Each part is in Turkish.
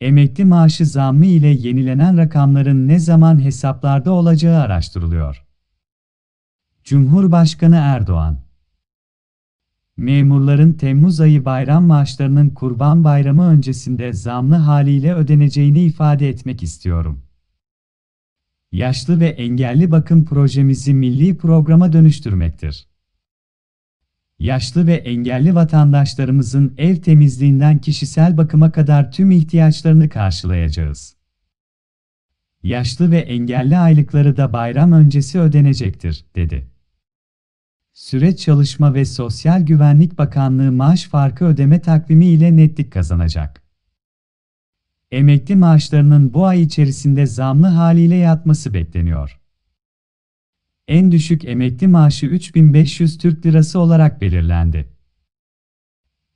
Emekli maaşı zammı ile yenilenen rakamların ne zaman hesaplarda olacağı araştırılıyor. Cumhurbaşkanı Erdoğan Memurların Temmuz ayı bayram maaşlarının Kurban Bayramı öncesinde zamlı haliyle ödeneceğini ifade etmek istiyorum. Yaşlı ve engelli bakım projemizi milli programa dönüştürmektir yaşlı ve engelli vatandaşlarımızın ev temizliğinden kişisel bakıma kadar tüm ihtiyaçlarını karşılayacağız. Yaşlı ve engelli aylıkları da bayram öncesi ödenecektir, dedi. Süreç Çalışma ve Sosyal Güvenlik Bakanlığı maaş farkı ödeme takvimi ile netlik kazanacak. Emekli maaşlarının bu ay içerisinde zamlı haliyle yatması bekleniyor en düşük emekli maaşı 3500 Türk Lirası olarak belirlendi.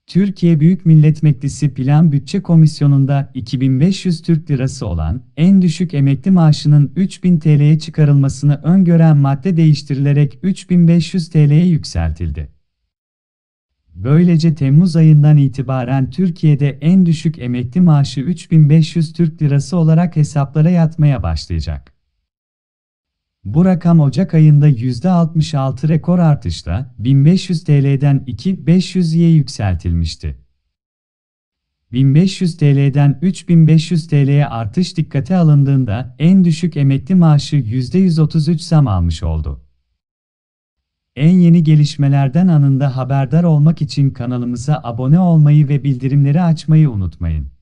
Türkiye Büyük Millet Meclisi Plan Bütçe Komisyonu'nda 2500 Türk Lirası olan en düşük emekli maaşının 3000 TL'ye çıkarılmasını öngören madde değiştirilerek 3500 TL'ye yükseltildi. Böylece Temmuz ayından itibaren Türkiye'de en düşük emekli maaşı 3500 Türk Lirası olarak hesaplara yatmaya başlayacak. Bu rakam Ocak ayında %66 rekor artışla 1500 TL'den 2500'ye yükseltilmişti. 1500 TL'den 3500 TL'ye artış dikkate alındığında en düşük emekli maaşı %133 zam almış oldu. En yeni gelişmelerden anında haberdar olmak için kanalımıza abone olmayı ve bildirimleri açmayı unutmayın.